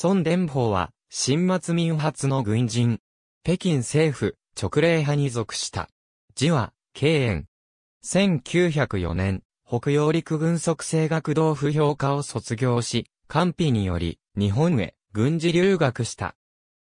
孫伝法は、新末民発の軍人。北京政府、直令派に属した。字は、慶円。1904年、北洋陸軍即成学堂不評科を卒業し、官費により、日本へ、軍事留学した。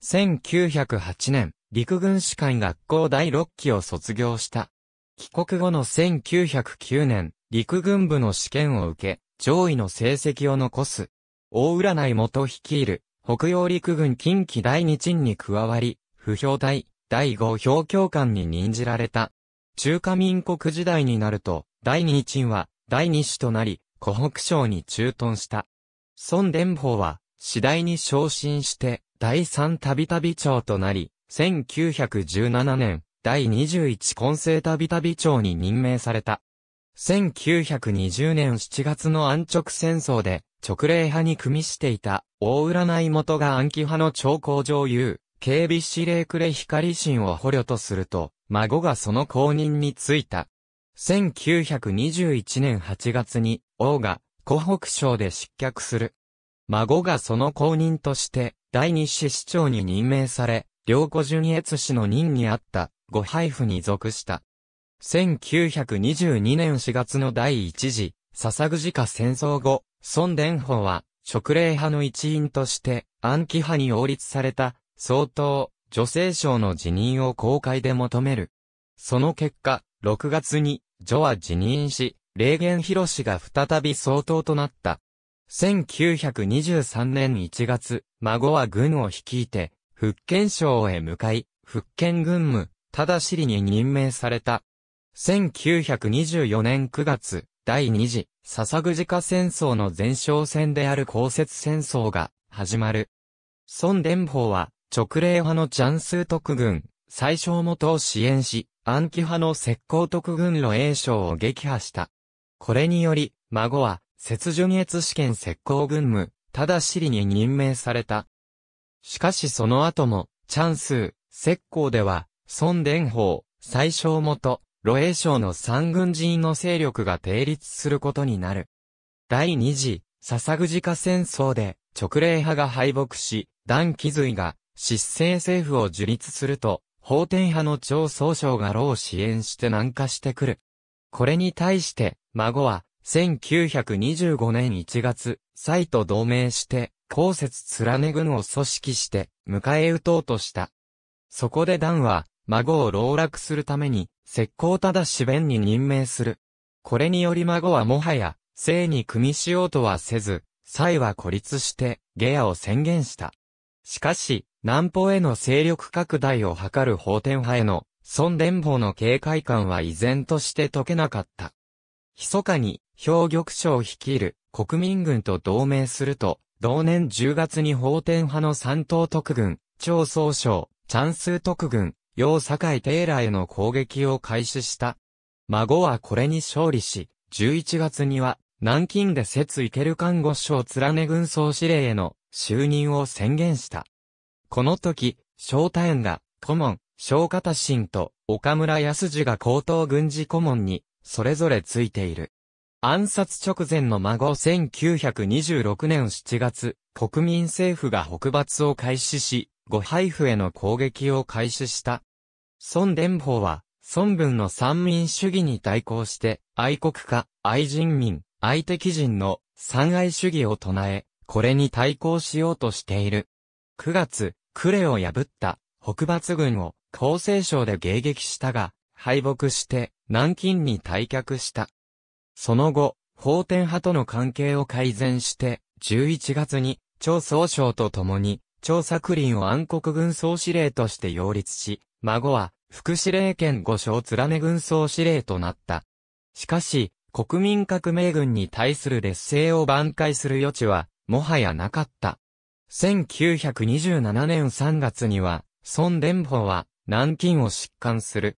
1908年、陸軍士官学校第6期を卒業した。帰国後の1909年、陸軍部の試験を受け、上位の成績を残す。大占い元率いる、北洋陸軍近畿第二鎮に加わり、不評隊、第五表教官に任じられた。中華民国時代になると、第二鎮は、第二師となり、湖北省に駐屯した。孫伝法は、次第に昇進して、第三旅旅長となり、1917年、第21混成旅旅長に任命された。1920年7月の安直戦争で、直令派に組みしていた、大占い元が暗記派の超高上優、警備司令クレ光神を捕虜とすると、孫がその後任についた。1921年8月に、王が、湖北省で失脚する。孫がその後任として、第二市市長に任命され、両子純越氏の任にあった、ご配布に属した。1922年4月の第一次、笹ぐじか戦争後、孫伝法は、職令派の一員として、暗記派に擁立された、総統、女性省の辞任を公開で求める。その結果、6月に、女は辞任し、霊言博士が再び総統となった。1923年1月、孫は軍を率いて、福建省へ向かい、福建軍務、ただしりに任命された。1924年9月、第二次、笹ぐじ家戦争の前哨戦である公設戦争が始まる。孫伝法は、直令派のジャンスー特軍、最小元を支援し、暗記派の石膏特軍の栄将を撃破した。これにより、孫は、雪順越試験石膏軍務、ただしりに任命された。しかしその後も、チャンス、石膏では、孫伝法、最小元、露栄省の三軍人の勢力が定立することになる。第二次、笹ぐじ戦争で、直令派が敗北し、段貴髄が、失政政府を樹立すると、法天派の長総省が老を支援して南下してくる。これに対して、孫は、1925年1月、斎と同盟して、公設連根軍を組織して、迎え撃とうとした。そこで段は、孫を籠絡するために、石膏ただし弁に任命する。これにより孫はもはや、生に組みしようとはせず、蔡は孤立して、下野を宣言した。しかし、南方への勢力拡大を図る法天派への、孫伝法の警戒感は依然として解けなかった。密かに、表玉将を率いる国民軍と同盟すると、同年10月に法天派の三島特軍、張総将、チャンス特軍、要堺テーラへの攻撃を開始した。孫はこれに勝利し、11月には、南京で節池ける看護省連ね軍総司令への就任を宣言した。この時、翔太園が顧問、翔方信と岡村康次が高等軍事顧問に、それぞれついている。暗殺直前の孫1926年7月、国民政府が北伐を開始し、ご配布への攻撃を開始した。孫伝法は、孫文の三民主義に対抗して、愛国家、愛人民、愛敵人の三愛主義を唱え、これに対抗しようとしている。9月、クレを破った北伐軍を厚生省で迎撃したが、敗北して南京に退却した。その後、法天派との関係を改善して、11月に、張総省と共に、張作林を暗黒軍総司令として擁立し、孫は、副司令権五将連軍総司令となった。しかし、国民革命軍に対する劣勢を挽回する余地は、もはやなかった。1927年3月には、孫連邦は、南京を疾患する。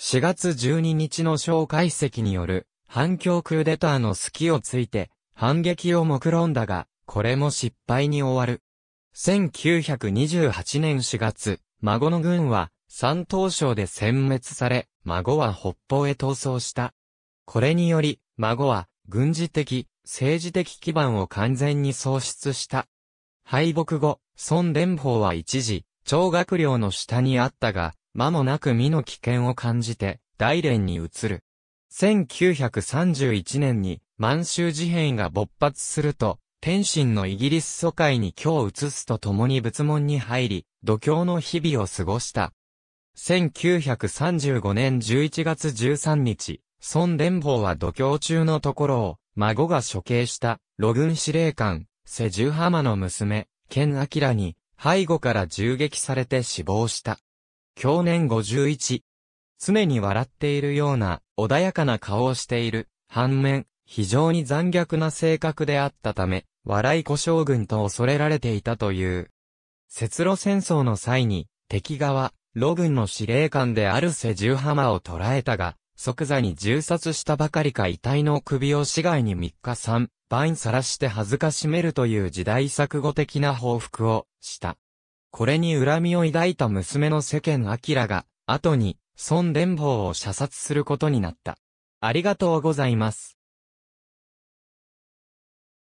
4月12日の小介析による、反共クーデターの隙をついて、反撃を目論んだが、これも失敗に終わる。1928年4月、孫の軍は山東省で殲滅され、孫は北方へ逃走した。これにより、孫は軍事的、政治的基盤を完全に喪失した。敗北後、孫連邦は一時、長学寮の下にあったが、間もなく身の危険を感じて、大連に移る。1931年に満州事変が勃発すると、天津のイギリス疎開に今日移すとともに仏門に入り、度胸の日々を過ごした。1935年11月13日、孫伝法は度胸中のところを、孫が処刑した、路軍司令官、瀬十浜の娘、健明に、背後から銃撃されて死亡した。去年51。常に笑っているような、穏やかな顔をしている。反面、非常に残虐な性格であったため、笑い小将軍と恐れられていたという。節路戦争の際に、敵側、ロ軍の司令官であるセジュハマを捕らえたが、即座に銃殺したばかりか遺体の首を死骸に3日3、晩晒して恥ずかしめるという時代錯誤的な報復をした。これに恨みを抱いた娘の世間明が、後に、孫伝法を射殺することになった。ありがとうございます。